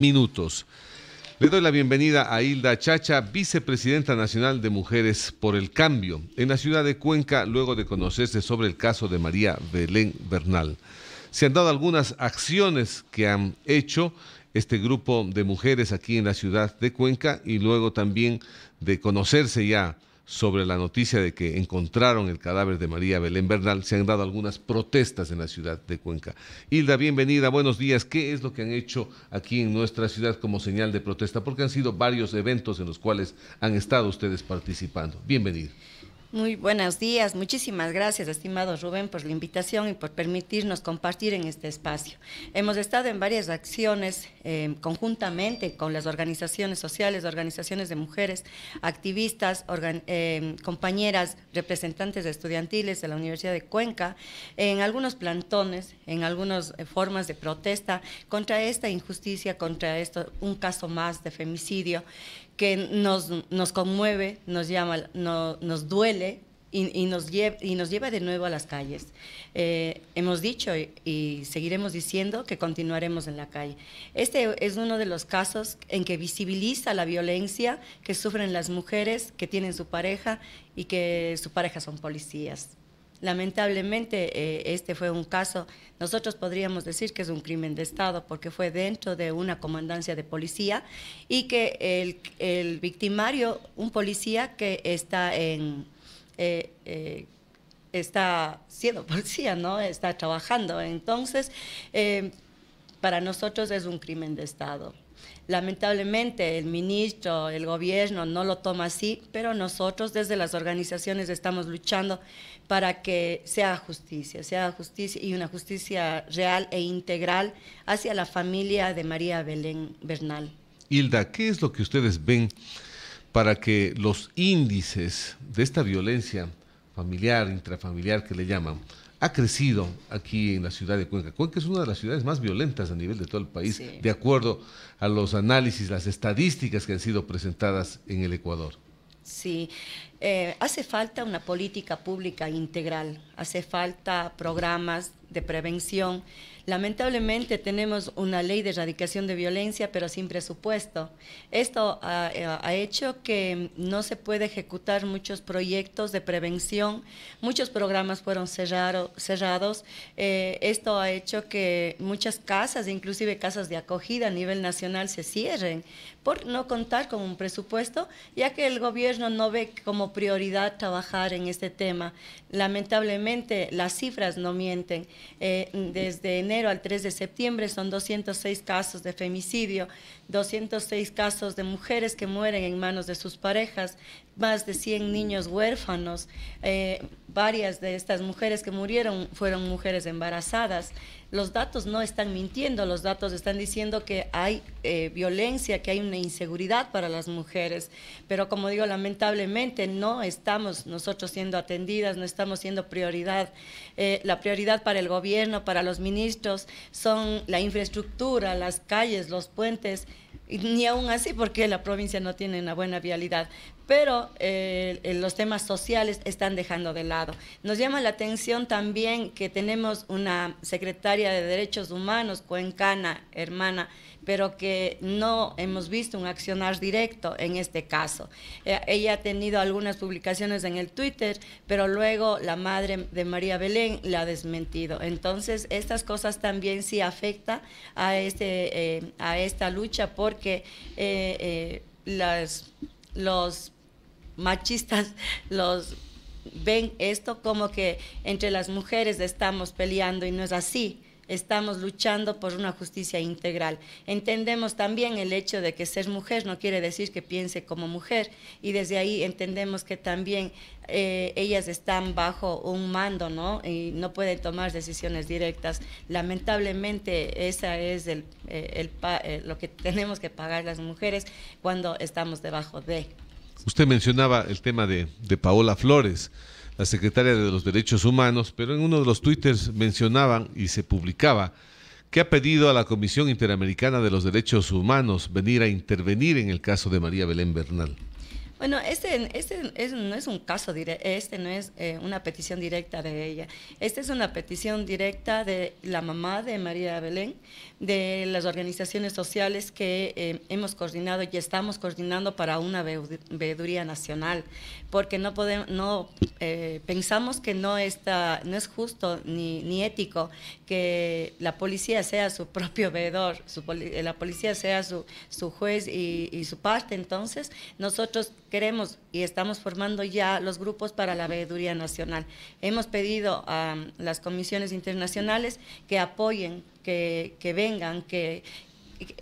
minutos. Le doy la bienvenida a Hilda Chacha, vicepresidenta nacional de Mujeres por el Cambio, en la ciudad de Cuenca, luego de conocerse sobre el caso de María Belén Bernal. Se han dado algunas acciones que han hecho este grupo de mujeres aquí en la ciudad de Cuenca y luego también de conocerse ya sobre la noticia de que encontraron el cadáver de María Belén Bernal, se han dado algunas protestas en la ciudad de Cuenca. Hilda, bienvenida, buenos días. ¿Qué es lo que han hecho aquí en nuestra ciudad como señal de protesta? Porque han sido varios eventos en los cuales han estado ustedes participando. Bienvenida. Muy buenos días, muchísimas gracias, estimado Rubén, por la invitación y por permitirnos compartir en este espacio. Hemos estado en varias acciones eh, conjuntamente con las organizaciones sociales, organizaciones de mujeres, activistas, eh, compañeras, representantes estudiantiles de la Universidad de Cuenca, en algunos plantones, en algunas eh, formas de protesta contra esta injusticia, contra esto, un caso más de femicidio que nos, nos conmueve, nos llama, nos duele y, nos, lleve, y nos lleva de nuevo a las calles. Eh, hemos dicho y, seguiremos diciendo que continuaremos en la calle. Este es uno de los casos en que visibiliza la violencia que sufren las mujeres que tienen su pareja y que su pareja son policías. Lamentablemente eh, este fue un caso, nosotros podríamos decir que es un crimen de Estado porque fue dentro de una comandancia de policía y que el, el victimario, un policía que está en, eh, eh, está siendo policía, ¿no? Está trabajando. Entonces, eh, para nosotros es un crimen de Estado. Lamentablemente el ministro, el gobierno no lo toma así, pero nosotros desde las organizaciones estamos luchando para que sea justicia, sea justicia y una justicia real e integral hacia la familia de María Belén Bernal. Hilda, ¿qué es lo que ustedes ven? para que los índices de esta violencia familiar, intrafamiliar que le llaman, ha crecido aquí en la ciudad de Cuenca. Cuenca es una de las ciudades más violentas a nivel de todo el país, de acuerdo a los análisis, las estadísticas que han sido presentadas en el Ecuador. Sí, eh, hace falta una política pública integral, hace falta programas de prevención Lamentablemente tenemos una ley de erradicación de violencia, pero sin presupuesto. Esto ha, hecho que no se puede ejecutar muchos proyectos de prevención, muchos programas fueron cerrados. Eh, esto ha hecho que muchas casas, inclusive casas de acogida a nivel nacional, se cierren por no contar con un presupuesto, ya que el gobierno no ve como prioridad trabajar en este tema. Lamentablemente las cifras no mienten. Eh, desde enero al 3 de septiembre son 206 casos de femicidio, 206 casos de mujeres que mueren en manos de sus parejas, más de 100 niños huérfanos, eh, varias de estas mujeres que murieron fueron mujeres embarazadas los datos no están mintiendo, los datos están diciendo que hay eh, violencia, que hay una inseguridad para las mujeres, pero como digo, lamentablemente no estamos nosotros siendo atendidas, no estamos siendo prioridad. Eh, la prioridad para el gobierno, para los ministros, son la infraestructura, las calles, los puentes, ni aún así porque la provincia no tiene una buena vialidad, pero eh, los temas sociales están dejando de lado. Nos llama la atención también que tenemos una secretaria de Derechos Humanos, cuencana, hermana, pero que no hemos visto un accionar directo en este caso. Eh, ella ha tenido algunas publicaciones en el Twitter, pero luego la madre de María Belén la ha desmentido. Entonces, estas cosas también sí afectan este, eh, a, esta lucha porque eh, los machistas, ven esto como que entre las mujeres estamos peleando y no es así estamos luchando por una justicia integral. Entendemos también el hecho de que ser mujer no quiere decir que piense como mujer y desde ahí entendemos que también eh, ellas están bajo un mando, ¿no? Y no pueden tomar decisiones directas. Lamentablemente esa es eh, eh, lo que tenemos que pagar las mujeres cuando estamos debajo de. Usted mencionaba el tema de, de Paola Flores la secretaria de los Derechos Humanos, pero en uno de los twitters mencionaban y se publicaba que ha pedido a la Comisión Interamericana de los Derechos Humanos venir a intervenir en el caso de María Belén Bernal. Bueno, este, este no es un caso directo, este no es eh, una petición directa de ella. Esta es una petición directa de la mamá de María Belén, de las organizaciones sociales que eh, hemos coordinado y estamos coordinando para una veeduría nacional, porque no podemos, no eh, pensamos que no está, no es justo ni, ni ético que la policía sea su propio veedor, la policía sea su, juez y, y su parte. Entonces, nosotros queremos y estamos formando ya los grupos para la veeduría nacional. Hemos pedido a las comisiones internacionales que apoyen, que, que vengan, que,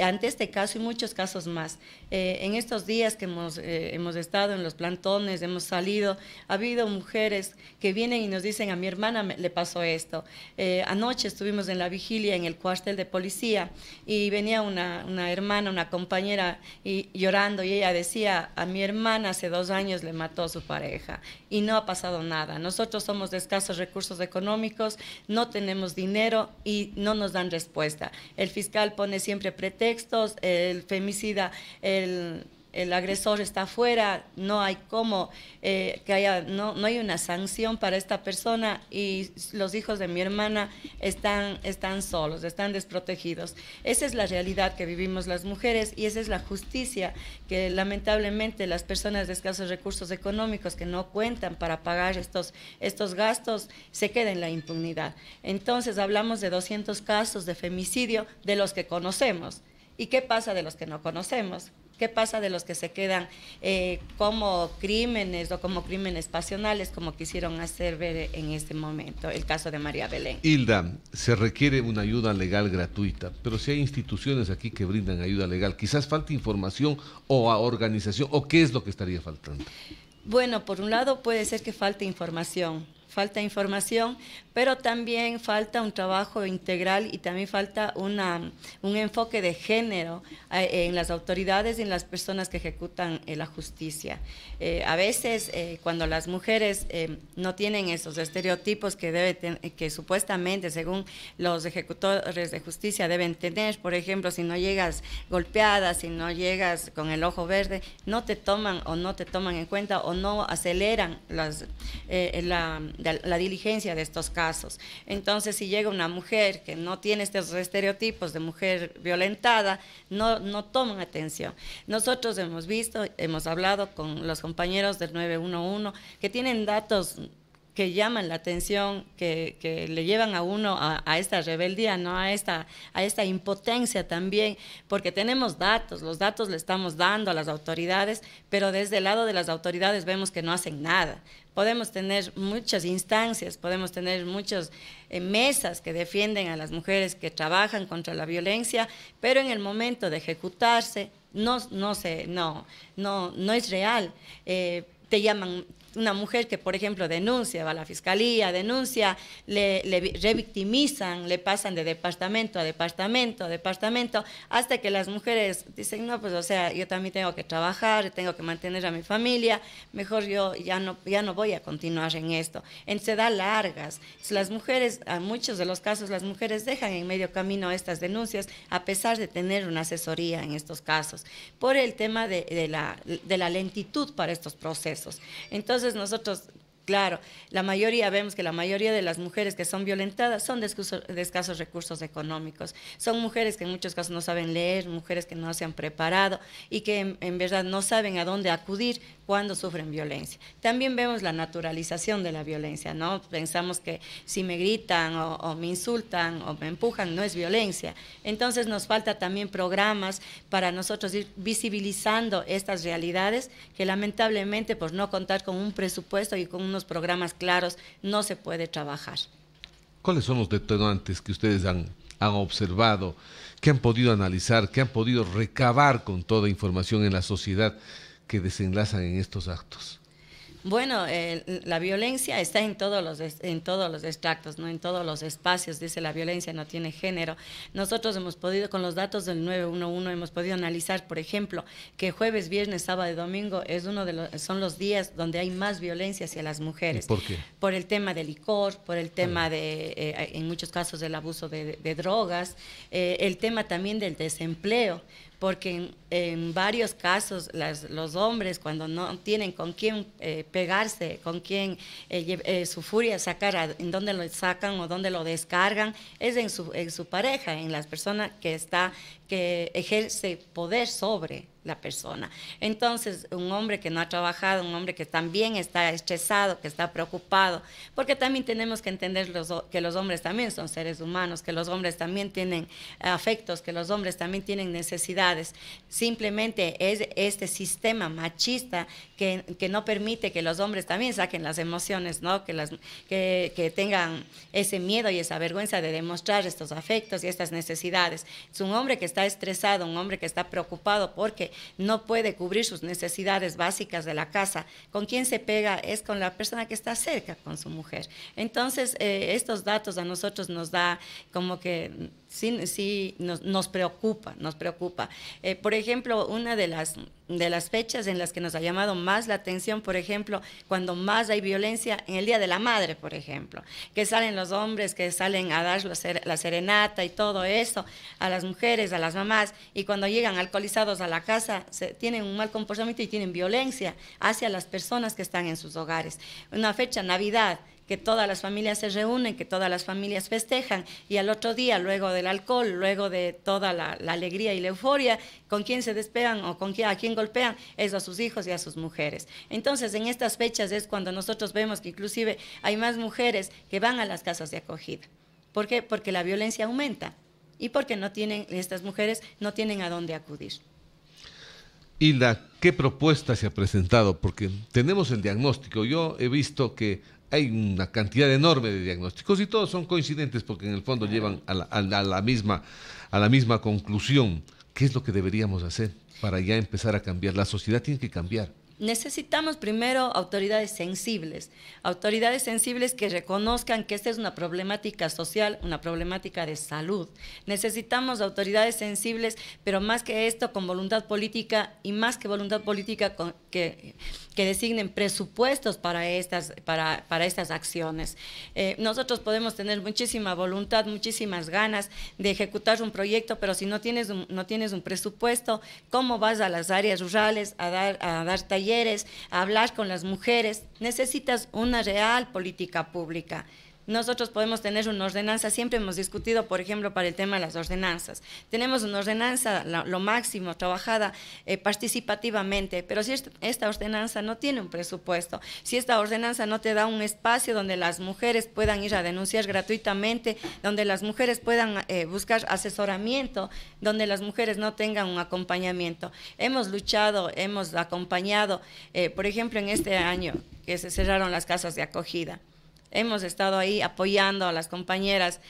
ante este caso y muchos casos más. Eh, en estos días que hemos, eh, hemos estado en los plantones, hemos salido, ha habido mujeres que vienen y nos dicen, a mi hermana le pasó esto. Eh, anoche estuvimos en la vigilia en el cuartel de policía y venía una, una hermana, una compañera y, llorando y ella decía, a mi hermana hace dos años le mató a su pareja y no ha pasado nada. Nosotros somos de escasos recursos económicos, no tenemos dinero y no nos dan respuesta. El fiscal pone siempre pretextos textos, el femicida, el el agresor está afuera, no hay cómo, eh, que haya, no, no hay una sanción para esta persona y los hijos de mi hermana están, están solos, están desprotegidos. Esa es la realidad que vivimos las mujeres y esa es la justicia que lamentablemente las personas de escasos recursos económicos que no cuentan para pagar estos, estos gastos se quedan en la impunidad. Entonces hablamos de 200 casos de femicidio de los que conocemos. ¿Y qué pasa de los que no conocemos? ¿Qué pasa de los que se quedan eh, como crímenes o como crímenes pasionales, como quisieron hacer ver en este momento el caso de María Belén? Hilda, se requiere una ayuda legal gratuita, pero si hay instituciones aquí que brindan ayuda legal, quizás falta información o a organización, o qué es lo que estaría faltando. Bueno, por un lado puede ser que falte información, falta información, pero también falta un trabajo integral y también falta una, un enfoque de género eh, en las autoridades y en las personas que ejecutan eh, la justicia. Eh, a veces cuando las mujeres no tienen esos estereotipos que, debe que supuestamente según los ejecutores de justicia deben tener, por ejemplo, si no llegas golpeada, si no llegas con el ojo verde, no te toman o no te toman en cuenta o no aceleran la, la diligencia de estos casos entonces, si llega una mujer que no tiene estos estereotipos de mujer violentada, no, no toman atención. Nosotros hemos visto, hemos hablado con los compañeros del 911 que tienen datos que llaman la atención, que, le llevan a uno a, a, esta rebeldía, ¿no? a, esta, a esta impotencia también, porque tenemos datos, los datos le estamos dando a las autoridades, pero desde el lado de las autoridades vemos que no hacen nada podemos tener muchas instancias, podemos tener muchas eh, mesas que defienden a las mujeres que trabajan contra la violencia, pero en el momento de ejecutarse no, no, sé no, no, no es real. Eh, te llaman, una mujer que, por ejemplo, denuncia, va a la fiscalía, denuncia, le, revictimizan, le pasan de departamento a departamento a departamento, hasta que las mujeres dicen, no, pues o sea, yo también tengo que trabajar, tengo que mantener a mi familia, mejor yo ya no, ya no voy a continuar en esto. Entonces se da largas. las mujeres, en muchos de los casos, las mujeres dejan en medio camino estas denuncias, a pesar de tener una asesoría en estos casos, por el tema de, la, de la lentitud para estos procesos. Entonces, entonces nosotros, claro, la mayoría, vemos que la mayoría de las mujeres que son violentadas son de, escasos, recursos económicos. Son mujeres que en muchos casos no saben leer, mujeres que no se han preparado y que en verdad no saben a dónde acudir cuando sufren violencia. También vemos la naturalización de la violencia, ¿no? Pensamos que si me gritan o, me insultan o me empujan no es violencia. Entonces nos falta también programas para nosotros ir visibilizando estas realidades que lamentablemente por no contar con un presupuesto y con unos programas claros no se puede trabajar. ¿Cuáles son los detonantes que ustedes han, han observado, que han podido analizar, que han podido recabar con toda información en la sociedad que desenlazan en estos actos? Bueno, la violencia está en todos los en todos los extractos, no en todos los espacios. Dice la violencia no tiene género. Nosotros hemos podido con los datos del 911 hemos podido analizar, por ejemplo, que jueves, viernes, sábado y domingo es uno de los, son los días donde hay más violencia hacia las mujeres. ¿Por qué? Por el tema del licor, por el tema ah. de eh, en muchos casos del abuso de, drogas, eh, el tema también del desempleo porque en, varios casos los hombres cuando no tienen con quién eh, pegarse, con quién eh, eh, su furia sacar, en dónde lo sacan o dónde lo descargan, es en su, en su pareja, en las personas que, está, que ejerce poder sobre la persona. Entonces, un hombre que no ha trabajado, un hombre que también está estresado, que está preocupado, porque también tenemos que entender que los hombres también son seres humanos, que los hombres también tienen afectos, que los hombres también tienen necesidades. Simplemente es este sistema machista que, no permite que los hombres también saquen las emociones, ¿no? que, las, que, que tengan ese miedo y esa vergüenza de demostrar estos afectos y estas necesidades. Es un hombre que está estresado, un hombre que está preocupado porque no puede cubrir sus necesidades básicas de la casa, con quien se pega es con la persona que está cerca, con su mujer. Entonces, eh, estos datos a nosotros nos da como que sí, nos, preocupa, nos preocupa. Eh, por ejemplo, una de las, de las fechas en las que nos ha llamado más la atención, por ejemplo, cuando más hay violencia, en el Día de la Madre, por ejemplo, que salen los hombres, que salen a dar la serenata y todo eso, a las mujeres, a las mamás, y cuando llegan alcoholizados a la casa, se, tienen un mal comportamiento y tienen violencia hacia las personas que están en sus hogares. Una fecha, Navidad que todas las familias se reúnen, que todas las familias festejan y al otro día, luego del alcohol, luego de toda la, alegría y la euforia, con quién se despegan o con quién, a quién golpean, es a sus hijos y a sus mujeres. Entonces, en estas fechas es cuando nosotros vemos que inclusive hay más mujeres que van a las casas de acogida. ¿Por qué? Porque la violencia aumenta y porque no tienen, estas mujeres no tienen a dónde acudir. Hilda, ¿qué propuesta se ha presentado? Porque tenemos el diagnóstico. Yo he visto que hay una cantidad enorme de diagnósticos y todos son coincidentes porque en el fondo llevan a la, misma, a la misma conclusión. ¿Qué es lo que deberíamos hacer para ya empezar a cambiar? La sociedad tiene que cambiar necesitamos primero autoridades sensibles, autoridades sensibles que reconozcan que esta es una problemática social, una problemática de salud. Necesitamos autoridades sensibles, pero más que esto, con voluntad política y más que voluntad política que, que, designen presupuestos para estas, para, para estas acciones. Eh, nosotros podemos tener muchísima voluntad, muchísimas ganas de ejecutar un proyecto, pero si no tienes un, no tienes un presupuesto, ¿cómo vas a las áreas rurales a dar, a dar talleres? hablar con las mujeres. Necesitas una real política pública. Nosotros podemos tener una ordenanza, siempre hemos discutido, por ejemplo, para el tema de las ordenanzas. Tenemos una ordenanza, lo máximo, trabajada eh, participativamente, pero si esta ordenanza no tiene un presupuesto, si esta ordenanza no te da un espacio donde las mujeres puedan ir a denunciar gratuitamente, donde las mujeres puedan eh, buscar asesoramiento, donde las mujeres no tengan un acompañamiento. Hemos luchado, hemos acompañado, eh, por ejemplo, en este año que se cerraron las casas de acogida hemos estado ahí apoyando a las compañeras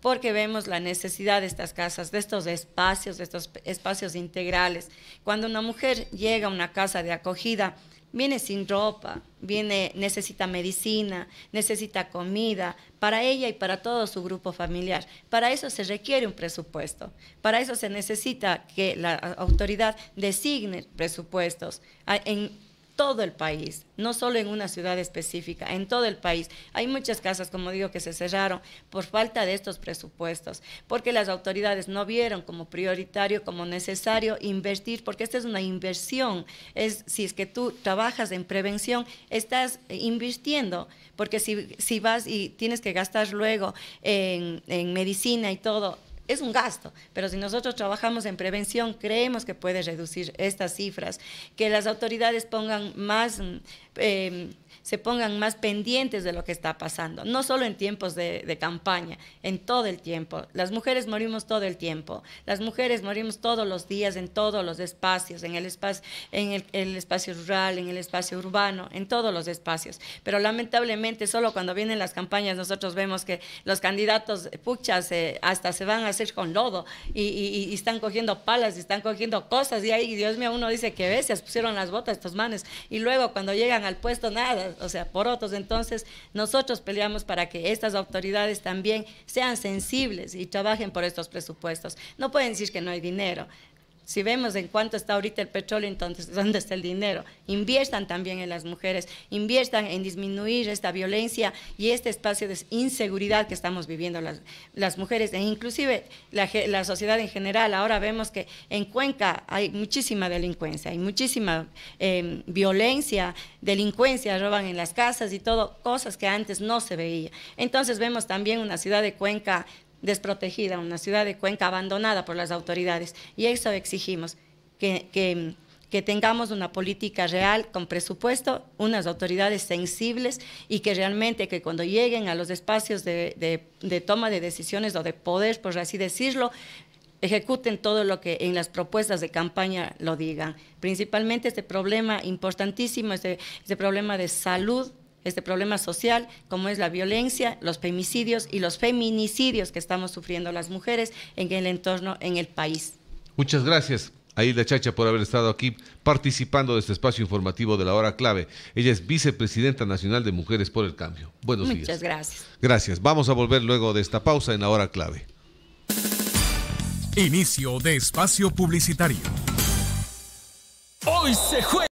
porque vemos la necesidad de estas casas, de estos espacios, de estos espacios integrales. Cuando una mujer llega a una casa de acogida, viene sin ropa, viene necesita medicina, necesita comida para ella y para todo su grupo familiar. Para eso se requiere un presupuesto. Para eso se necesita que la autoridad designe presupuestos en todo el país, no solo en una ciudad específica, en todo el país. Hay muchas casas, como digo, que se cerraron por falta de estos presupuestos, porque las autoridades no vieron como prioritario, como necesario invertir, porque esta es una inversión. Es, si es que tú trabajas en prevención, estás invirtiendo, porque si, si vas y tienes que gastar luego en, en medicina y todo, es un gasto, pero si nosotros trabajamos en prevención, creemos que puede reducir estas cifras, que las autoridades pongan más, mm, em, se pongan más pendientes de lo que está pasando, no solo en tiempos de, campaña, en todo el tiempo. Las mujeres morimos todo el tiempo, las mujeres morimos todos los días en todos los espacios, en el espacio, en el, espacio rural, en el espacio urbano, en todos los espacios. Pero lamentablemente solo cuando vienen las campañas nosotros vemos que los candidatos puchas hasta se van a hacer con lodo y, están cogiendo palas y están cogiendo cosas y ahí, Dios mío, uno dice que veces pusieron las botas estos manes y luego cuando llegan al puesto nada, o sea, por otros. Entonces nosotros peleamos para que estas autoridades también sean sensibles y trabajen por estos presupuestos. No pueden decir que no hay dinero. Si vemos en cuánto está ahorita el petróleo, entonces, ¿dónde está el dinero? Inviertan también en las mujeres, inviertan en disminuir esta violencia y este espacio de inseguridad que estamos viviendo las, mujeres e inclusive la, sociedad en general. Ahora vemos que en Cuenca hay muchísima delincuencia, hay muchísima em, violencia, delincuencia, roban en las casas y todo, cosas que antes no se veía. Entonces vemos también una ciudad de Cuenca desprotegida, una ciudad de Cuenca abandonada por las autoridades. Y eso exigimos, que, tengamos una política real con presupuesto, unas autoridades sensibles y que realmente que cuando lleguen a los espacios de, toma de decisiones o de poder, por así decirlo, ejecuten todo lo que en las propuestas de campaña lo digan. Principalmente este problema importantísimo, este, este problema de salud este problema social como es la violencia, los femicidios y los feminicidios que estamos sufriendo las mujeres en el entorno, en el país. Muchas gracias. Aida Chacha por haber estado aquí participando de este espacio informativo de la hora clave. Ella es vicepresidenta nacional de Mujeres por el Cambio. Buenos días. Muchas gracias. Gracias. Vamos a volver luego de esta pausa en la hora clave. Inicio de espacio publicitario. Hoy se juega.